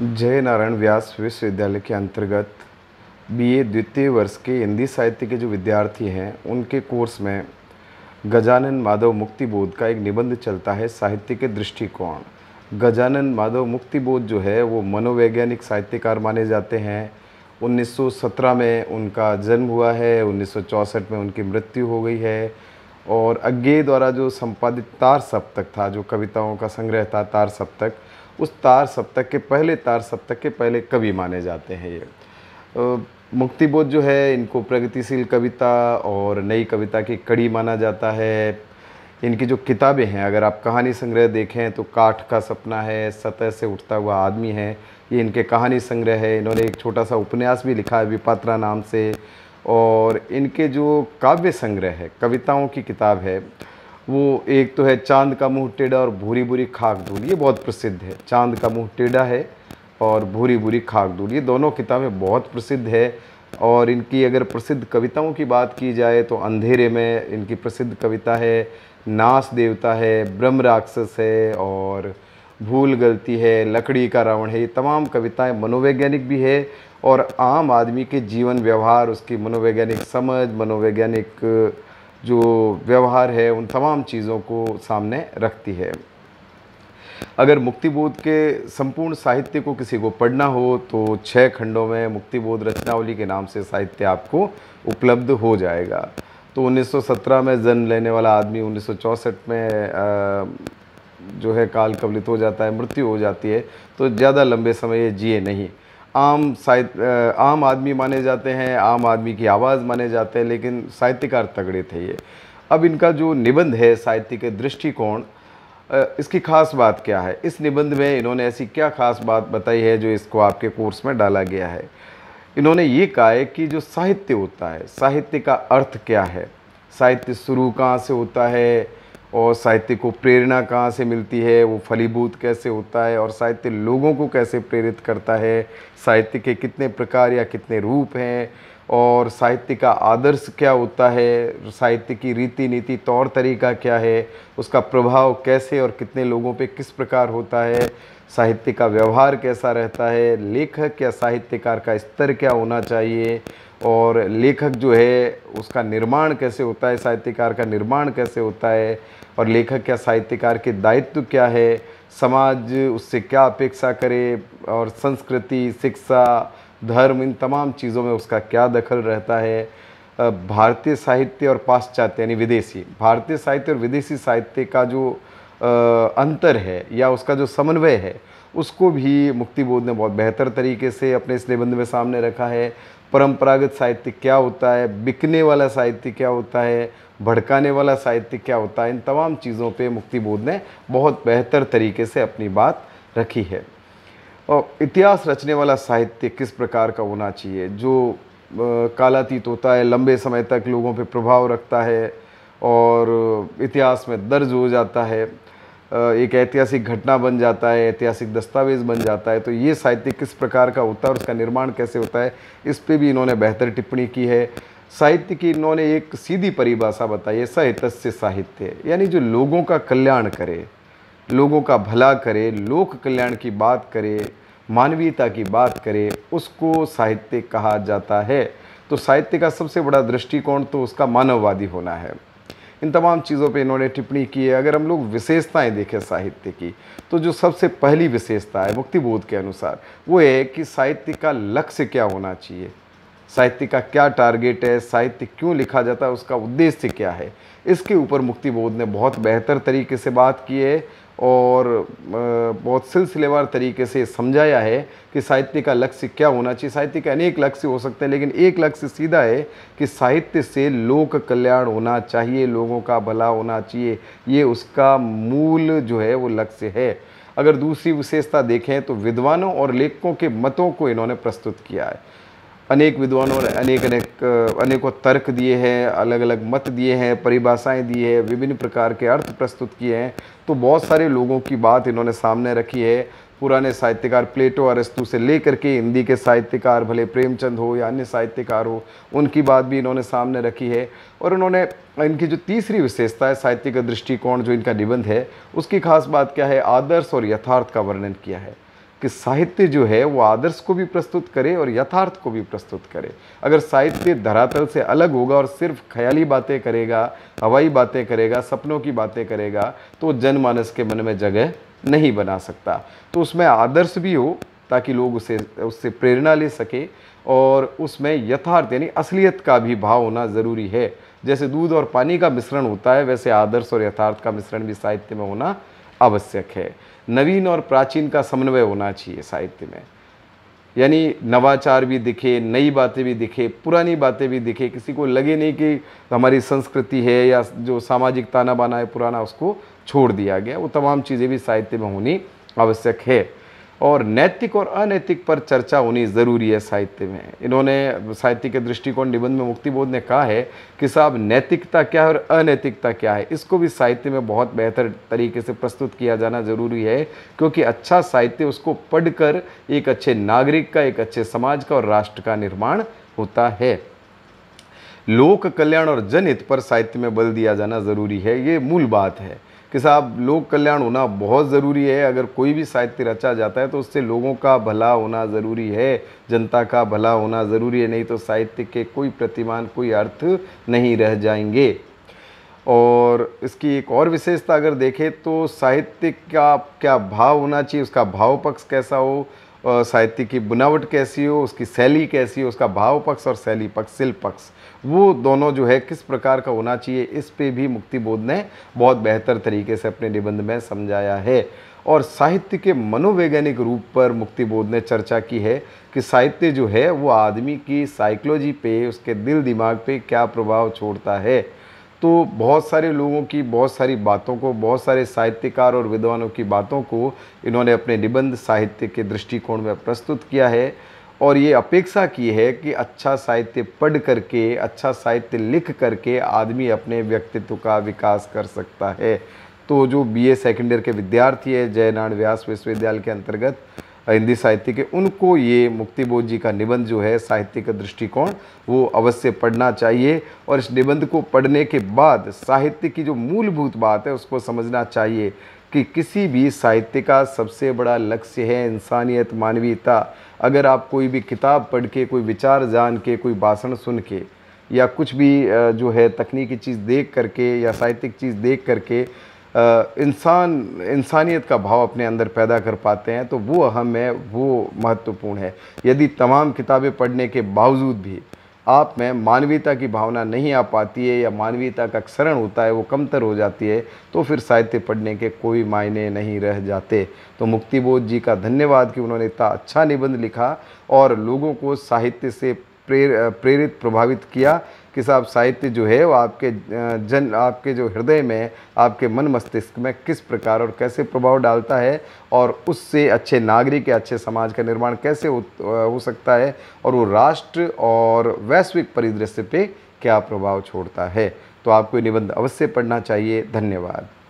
जय नारायण व्यास विश्वविद्यालय के अंतर्गत बीए द्वितीय वर्ष के हिंदी साहित्य के जो विद्यार्थी हैं उनके कोर्स में गजानन माधव मुक्तिबोध का एक निबंध चलता है साहित्य के दृष्टिकोण गजानन माधव मुक्तिबोध जो है वो मनोवैज्ञानिक साहित्यकार माने जाते हैं 1917 में उनका जन्म हुआ है 1964 में उनकी मृत्यु हो गई है और अज्ञे द्वारा जो संपादित तार सप्तक था जो कविताओं का संग्रह था तार सप्तक उस तार सप्तक के पहले तार सप्तक के पहले कवि माने जाते हैं ये मुक्तिबोध जो है इनको प्रगतिशील कविता और नई कविता की कड़ी माना जाता है इनकी जो किताबें हैं अगर आप कहानी संग्रह देखें तो काठ का सपना है सतह से उठता हुआ आदमी है ये इनके कहानी संग्रह है इन्होंने एक छोटा सा उपन्यास भी लिखा है विपात्रा नाम से और इनके जो काव्य संग्रह है कविताओं की किताब है वो एक तो है चांद का मुंह टेढ़ा और भूरी भूरी खाक धूल ये बहुत प्रसिद्ध है चांद का मुंह टेढ़ा है और भूरी भूरी खाक धूल ये दोनों किताबें बहुत प्रसिद्ध है और इनकी अगर प्रसिद्ध कविताओं की बात की जाए तो अंधेरे में इनकी प्रसिद्ध कविता है नास देवता है ब्रह्म राक्षस है और भूल गलती है लकड़ी का रावण है ये तमाम कविताएं मनोवैज्ञानिक भी है और आम आदमी के जीवन व्यवहार उसकी मनोवैज्ञानिक समझ मनोवैज्ञानिक जो व्यवहार है उन तमाम चीज़ों को सामने रखती है अगर मुक्तिबोध के संपूर्ण साहित्य को किसी को पढ़ना हो तो छः खंडों में मुक्तिबोध रचनावली के नाम से साहित्य आपको उपलब्ध हो जाएगा तो 1917 में जन्म लेने वाला आदमी 1964 में जो है काल कवलित हो जाता है मृत्यु हो जाती है तो ज़्यादा लंबे समय ये जिए नहीं आम साहित्य आम आदमी माने जाते हैं आम आदमी की आवाज़ माने जाते हैं लेकिन साहित्यकार तगड़े थे ये अब इनका जो निबंध है साहित्य के दृष्टिकोण इसकी खास बात क्या है इस निबंध में इन्होंने ऐसी क्या खास बात बताई है जो इसको आपके कोर्स में डाला गया है इन्होंने ये कहा है कि जो साहित्य होता है साहित्य का अर्थ क्या है साहित्य शुरू कहाँ से होता है और साहित्य को प्रेरणा कहाँ से मिलती है वो फलीभूत कैसे होता है और साहित्य लोगों को कैसे प्रेरित करता है साहित्य के कितने प्रकार या कितने रूप हैं और साहित्य का आदर्श क्या होता है साहित्य की रीति नीति तौर तरीका क्या है उसका प्रभाव कैसे और कितने लोगों पे किस प्रकार होता है साहित्य का व्यवहार कैसा रहता है लेखक या साहित्यकार का स्तर क्या होना चाहिए और लेखक जो है उसका निर्माण कैसे होता है साहित्यकार का निर्माण कैसे होता है और लेखक या साहित्यकार के दायित्व क्या है समाज उससे क्या अपेक्षा करे और संस्कृति शिक्षा धर्म इन तमाम चीज़ों में उसका क्या दखल रहता है भारतीय साहित्य और पाश्चात्य यानी विदेशी भारतीय साहित्य और विदेशी साहित्य का जो अंतर है या उसका जो समन्वय है उसको भी मुक्तिबोध ने बहुत बेहतर तरीके से अपने इस निबंध में सामने रखा है परंपरागत साहित्य क्या होता है बिकने वाला साहित्य क्या होता है भड़काने वाला साहित्य क्या होता है इन तमाम चीज़ों पे बोध ने बहुत बेहतर तरीके से अपनी बात रखी है और इतिहास रचने वाला साहित्य किस प्रकार का होना चाहिए जो कालातीत होता है लंबे समय तक लोगों पे प्रभाव रखता है और इतिहास में दर्ज हो जाता है एक ऐतिहासिक घटना बन जाता है ऐतिहासिक दस्तावेज बन जाता है तो ये साहित्य किस प्रकार का होता है और उसका निर्माण कैसे होता है इस पर भी इन्होंने बेहतर टिप्पणी की है साहित्य की इन्होंने एक सीधी परिभाषा बताई है साहित्य साहित्य यानी जो लोगों का कल्याण करे लोगों का भला करे लोक कल्याण की बात करे मानवीयता की बात करे उसको साहित्य कहा जाता है तो साहित्य का सबसे बड़ा दृष्टिकोण तो उसका मानववादी होना है इन तमाम चीज़ों पे इन्होंने टिप्पणी की है अगर हम लोग विशेषताएं देखें साहित्य की तो जो सबसे पहली विशेषता है मुक्तिबोध के अनुसार वो है कि साहित्य का लक्ष्य क्या होना चाहिए साहित्य का क्या टारगेट है साहित्य क्यों लिखा जाता है उसका उद्देश्य क्या है इसके ऊपर मुक्तिबोध ने बहुत बेहतर तरीके से बात की है और बहुत सिलसिलेवार तरीके से समझाया है कि साहित्य का लक्ष्य क्या होना चाहिए साहित्य के अनेक लक्ष्य हो सकते हैं लेकिन एक लक्ष्य सीधा है कि साहित्य से लोक कल्याण होना चाहिए लोगों का भला होना चाहिए ये उसका मूल जो है वो लक्ष्य है अगर दूसरी विशेषता देखें तो विद्वानों और लेखकों के मतों को इन्होंने प्रस्तुत किया है अनेक विद्वानों ने अनेक अनेक अनेकों तर्क दिए हैं अलग अलग मत दिए हैं परिभाषाएं दी है विभिन्न प्रकार के अर्थ प्रस्तुत किए हैं तो बहुत सारे लोगों की बात इन्होंने सामने रखी है पुराने साहित्यकार प्लेटो अरस्तु से लेकर के हिंदी के साहित्यकार भले प्रेमचंद हो या अन्य साहित्यकार हो उनकी बात भी इन्होंने सामने रखी है और उन्होंने इनकी जो तीसरी विशेषता है साहित्य का दृष्टिकोण जो इनका निबंध है उसकी खास बात क्या है आदर्श और यथार्थ का वर्णन किया है कि साहित्य जो है वो आदर्श को भी प्रस्तुत करे और यथार्थ को भी प्रस्तुत करे अगर साहित्य धरातल से अलग होगा और सिर्फ ख्याली बातें करेगा हवाई बातें करेगा सपनों की बातें करेगा तो जनमानस के मन में जगह नहीं बना सकता तो उसमें आदर्श भी हो ताकि लोग उसे उससे प्रेरणा ले सके और उसमें यथार्थ यानी असलियत का भी भाव होना ज़रूरी है जैसे दूध और पानी का मिश्रण होता है वैसे आदर्श और यथार्थ का मिश्रण भी साहित्य में होना आवश्यक है नवीन और प्राचीन का समन्वय होना चाहिए साहित्य में यानी नवाचार भी दिखे नई बातें भी दिखे पुरानी बातें भी दिखे किसी को लगे नहीं कि हमारी संस्कृति है या जो सामाजिक ताना बाना है पुराना उसको छोड़ दिया गया वो तमाम चीज़ें भी साहित्य में होनी आवश्यक है और नैतिक और अनैतिक पर चर्चा होनी ज़रूरी है साहित्य में इन्होंने साहित्य के दृष्टिकोण निबंध में मुक्ति बोध ने कहा है कि साहब नैतिकता क्या है और अनैतिकता क्या है इसको भी साहित्य में बहुत बेहतर तरीके से प्रस्तुत किया जाना ज़रूरी है क्योंकि अच्छा साहित्य उसको पढ़कर एक अच्छे नागरिक का एक अच्छे समाज का और राष्ट्र का निर्माण होता है लोक कल्याण और जनहित पर साहित्य में बल दिया जाना ज़रूरी है ये मूल बात है कि साहब लोक कल्याण होना बहुत ज़रूरी है अगर कोई भी साहित्य रचा जाता है तो उससे लोगों का भला होना ज़रूरी है जनता का भला होना ज़रूरी है नहीं तो साहित्य के कोई प्रतिमान कोई अर्थ नहीं रह जाएंगे और इसकी एक और विशेषता अगर देखें तो साहित्य का क्या भाव होना चाहिए उसका भाव पक्ष कैसा हो साहित्य की बुनावट कैसी हो उसकी शैली कैसी हो उसका भाव पक्ष और शैली पक्ष शिल्प पक्ष वो दोनों जो है किस प्रकार का होना चाहिए इस पे भी मुक्ति बोध ने बहुत बेहतर तरीके से अपने निबंध में समझाया है और साहित्य के मनोवैज्ञानिक रूप पर मुक्ति बोध ने चर्चा की है कि साहित्य जो है वो आदमी की साइकोलॉजी पे उसके दिल दिमाग पे क्या प्रभाव छोड़ता है तो बहुत सारे लोगों की बहुत सारी बातों को बहुत सारे साहित्यकार और विद्वानों की बातों को इन्होंने अपने निबंध साहित्य के दृष्टिकोण में प्रस्तुत किया है और ये अपेक्षा की है कि अच्छा साहित्य पढ़ करके अच्छा साहित्य लिख करके आदमी अपने व्यक्तित्व का विकास कर सकता है तो जो बीए सेकेंड ईयर के विद्यार्थी है जयनारायण व्यास विश्वविद्यालय के अंतर्गत हिंदी साहित्य के उनको ये मुक्ति बोध जी का निबंध जो है साहित्य का दृष्टिकोण वो अवश्य पढ़ना चाहिए और इस निबंध को पढ़ने के बाद साहित्य की जो मूलभूत बात है उसको समझना चाहिए कि किसी भी साहित्य का सबसे बड़ा लक्ष्य है इंसानियत मानवीयता अगर आप कोई भी किताब पढ़ के कोई विचार जान के कोई भाषण सुन के या कुछ भी जो है तकनीकी चीज़ देख करके या साहित्यिक चीज़ देख करके इंसान इंसानियत का भाव अपने अंदर पैदा कर पाते हैं तो वो अहम है वो महत्वपूर्ण है यदि तमाम किताबें पढ़ने के बावजूद भी आप में मानवीयता की भावना नहीं आ पाती है या मानवीयता का क्षरण होता है वो कमतर हो जाती है तो फिर साहित्य पढ़ने के कोई मायने नहीं रह जाते तो मुक्तिबोध जी का धन्यवाद कि उन्होंने इतना अच्छा निबंध लिखा और लोगों को साहित्य से प्रेर, प्रेरित प्रभावित किया कि साहब साहित्य जो है वो आपके जन आपके जो हृदय में आपके मन मस्तिष्क में किस प्रकार और कैसे प्रभाव डालता है और उससे अच्छे नागरिक या अच्छे समाज का निर्माण कैसे हो, हो सकता है और वो राष्ट्र और वैश्विक परिदृश्य पे क्या प्रभाव छोड़ता है तो आपको ये निबंध अवश्य पढ़ना चाहिए धन्यवाद